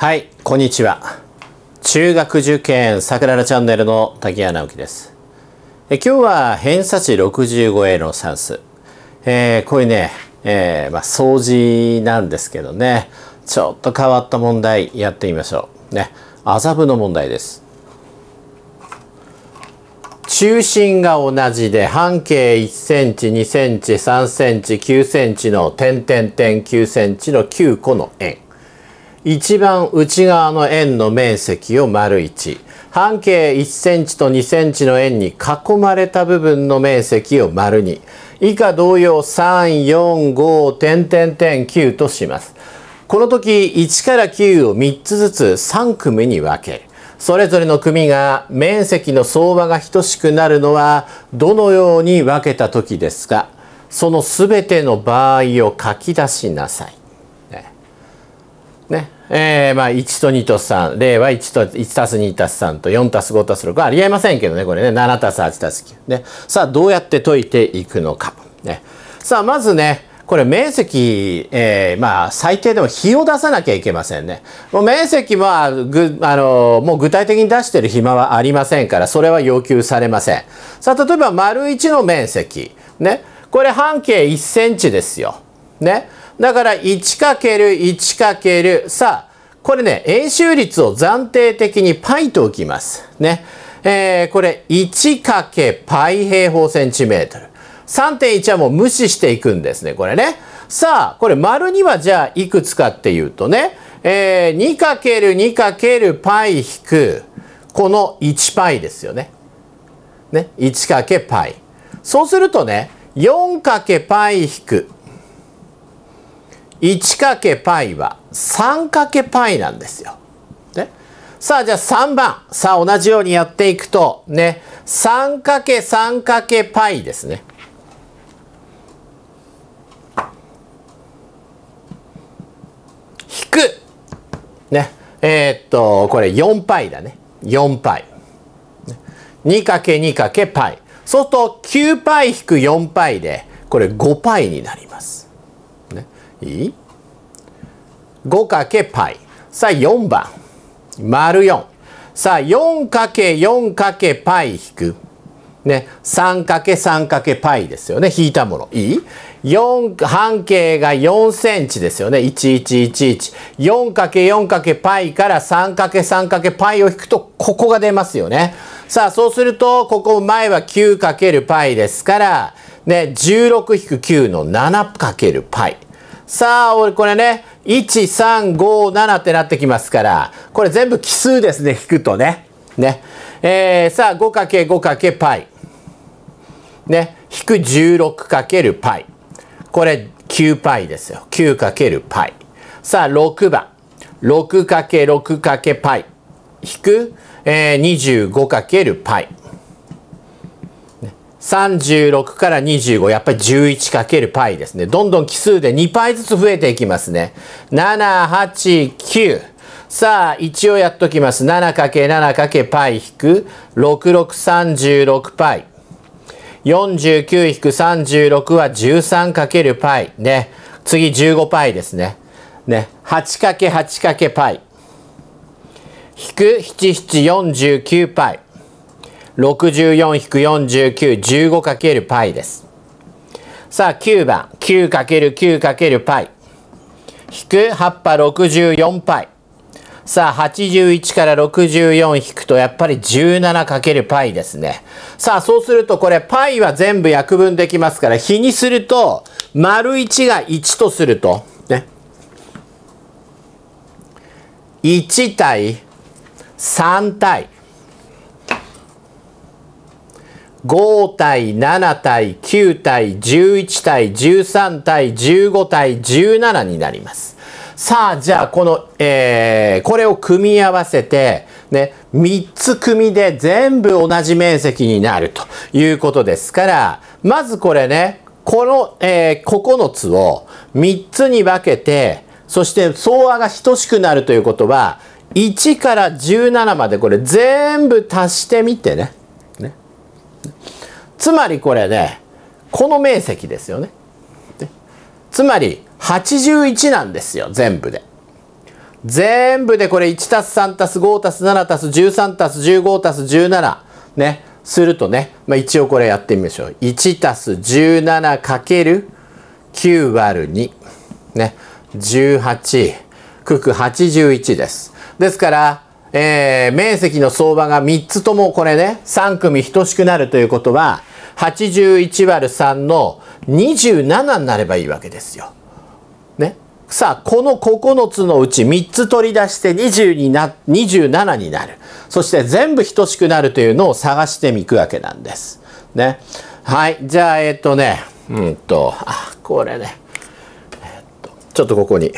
はい、こんにちは。中学受験桜らチャンネルの滝谷直樹です。え今日は偏差値 65A の算数。えー、これね、えー、まあ、掃除なんですけどね、ちょっと変わった問題やってみましょう。ね、麻布の問題です。中心が同じで半径1センチ、2センチ、3センチ、9センチの点点点9センチの9個の円。一番内側の円の面積を丸1半径1センチと2センチの円に囲まれた部分の面積を丸2以下同様3、4、5、点点点9としますこの時1から9を3つずつ3組に分けそれぞれの組が面積の相場が等しくなるのはどのように分けた時ですかその全ての場合を書き出しなさいえー、まあ1と2と3、例は1と1たす2たす3と4たす5たす6ありえませんけどね、これね、7たす8たす9。ね。さあ、どうやって解いていくのか。ね。さあ、まずね、これ面積、えー、まあ最低でも比を出さなきゃいけませんね。もう面積はぐ、あの、もう具体的に出してる暇はありませんから、それは要求されません。さあ、例えば、丸1の面積。ね。これ半径1センチですよ。ね。だから 1×1× さあ、これね、円周率を暫定的に π と置きます。ね。えー、これ 1×π 平方センチメートル。3.1はもう無視していくんですね、これね。さあ、これ丸にはじゃあいくつかっていうとね、えー、2×2× 引く、この 1π ですよね。ね、1×π。そうするとね、4×π 引く1け π は3け π なんですよ。ね、さあじゃあ3番さあ同じようにやっていくとね3け3け π ですね。引くねえー、っとこれ 4π だね 4π。2け2け π そうすると 9π 引く 4π でこれ 5π になります。いい ?5×π。さあ、4番。丸4。さあ、4×4×π 引く。ね、3×3×π ですよね。引いたもの。いい ?4、半径が4センチですよね。1111。4×4×π から 3×3×π を引くと、ここが出ますよね。さあ、そうすると、ここ前は 9×π ですから、ね、16-9の 7×π。さあ、これね、1357ってなってきますから、これ全部奇数ですね、引くとね。ね。えー、さあ、5×5×π。ね。引く 16×π。これ 9π ですよ。9×π。さあ、6番。6×6×π。引く、えー、25×π。36から25、やっぱり 11× π ですね。どんどん奇数で2 π ずつ増えていきますね。7、8、9。さあ、一応やっときます。7×7×π 引く6636 π。49引く36は 13×π。ね。次 15π ですね。ね。8×8×π。引く7749 π。64-4915×π です。さあ、9番。9×9×π。引く葉っぱ 64π。さあ、81から64引くと、やっぱり 17×π ですね。さあ、そうすると、これ、π は全部約分できますから、比にすると、丸1が1とすると、ね。1対3対5対7対9対11対13対15対17になります。さあ、じゃあ、この、えー、これを組み合わせて、ね、3つ組で全部同じ面積になるということですから、まずこれね、この、えー、9つを3つに分けて、そして総和が等しくなるということは、1から17までこれ全部足してみてね。つまりこれねこの面積ですよねつまり81なんですよ全部で全部でこれ1たす3たす5たす7たす13たす15たす17ねするとね、まあ、一応これやってみましょう1たす1 7る9割る2ね18九九81ですですからえー、面積の相場が3つともこれね、3組等しくなるということは、81割る3の27になればいいわけですよ。ね。さあ、この9つのうち3つ取り出して20にな、27になる。そして全部等しくなるというのを探してみくわけなんです。ね。はい。じゃあ、えっ、とね、うんと、あ、これね。えっ、と、ちょっとここに。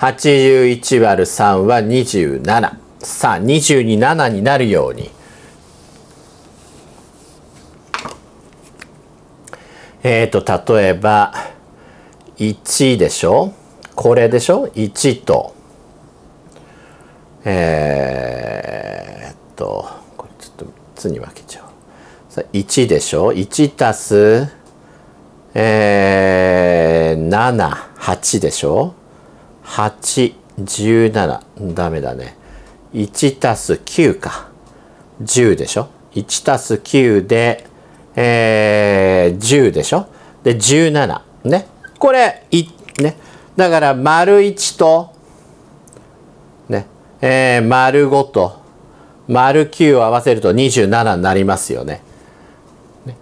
81 ÷ 3は27。さあ、227になるように。えっ、ー、と、例えば、1でしょこれでしょ ?1 と、えー、っと、これちょっと3つに分けちゃおう。さあ1でしょ ?1 たす、えー、7、8でしょ8、17。ダメだね。1たす9か。10でしょ ?1 たす9で、えー、10でしょで、17。ね。これ、い、ね。だから、丸1と、ね。えー、丸5と、丸9を合わせると27になりますよね。ね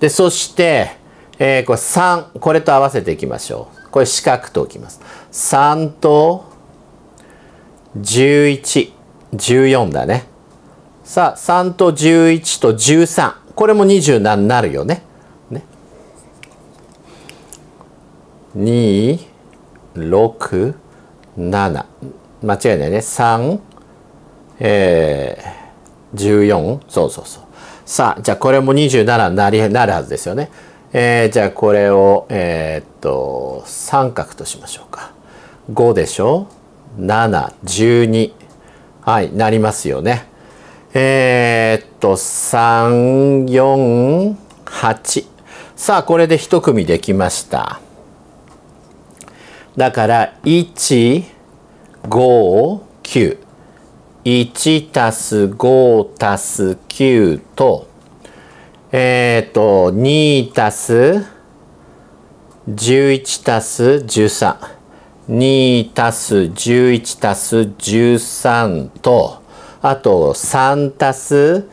で、そして、えー、これ3、これと合わせていきましょう。これ四角と置きます。3と11、14だね。さあ、3と11と13。これも27になるよね。ね。2、6、7。間違いないね。3、えー、14。そうそうそう。さあ、じゃあこれも27になりなるはずですよね。えー、じゃあこれを、えー、っと、三角としましょうか。5でしょ ?7、12。はい、なりますよね。えー、っと、3、4、8。さあ、これで1組できました。だから、1、5、9。1たす5たす9と、えっ、ー、と、2たす11たす13。2たす11たす13と、あと3たす、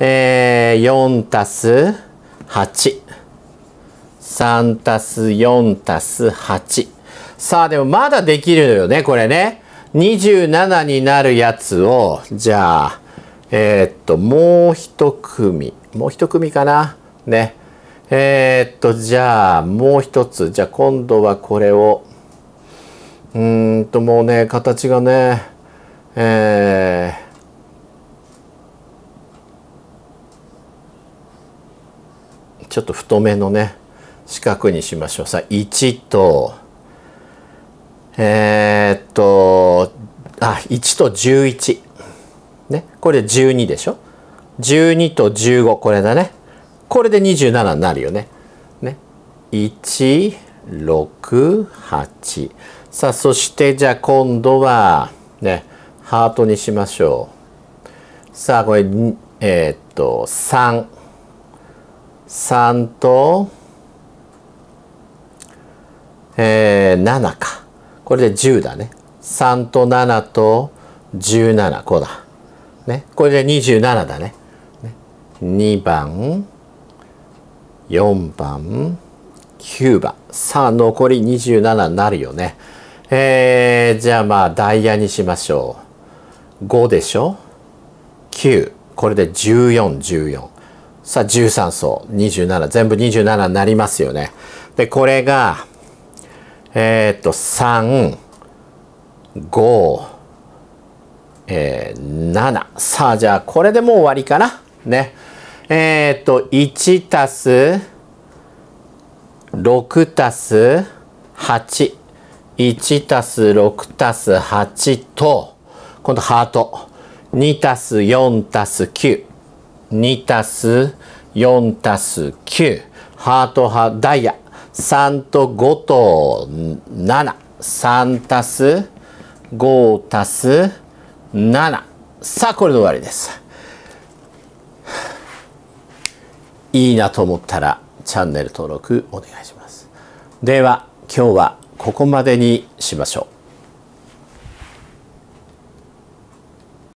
えー、4たす8。3たす4たす8。さあ、でもまだできるのよね、これね。27になるやつを、じゃあ、えー、っと、もう一組。もう一組かな。ね。えー、っと、じゃあ、もう一つ。じゃあ、今度はこれを。うーんと、もうね、形がね、えー、ちょっと太めのね、四角にしましょう。さあ、1と、えー、っと、あ、1と11。ね、これで12でしょ ?12 と15、これだね。これで27になるよね。ね。1、6、8。さあ、そしてじゃあ今度は、ね、ハートにしましょう。さあ、これ、えー、っと、3。3と、えー、7か。これで10だね。3と7と17、こうだ。ね、これで27だね。2番、4番、9番。さあ、残り27になるよね。えー、じゃあまあ、ダイヤにしましょう。5でしょ ?9。これで14、14。さあ、13層。27。全部27になりますよね。で、これが、えー、っと、3、5、えー、7。さあ、じゃあ、これでもう終わりかな。ね。えー、っと、1たす、6たす、8。1たす6たす8と、今度ハート。2たす4たす9。2たす4たす9。ハートハダイヤ。3と5と7。3たす5たす7さあこれで終わりですいいなと思ったらチャンネル登録お願いしますでは今日はここまでにしましょう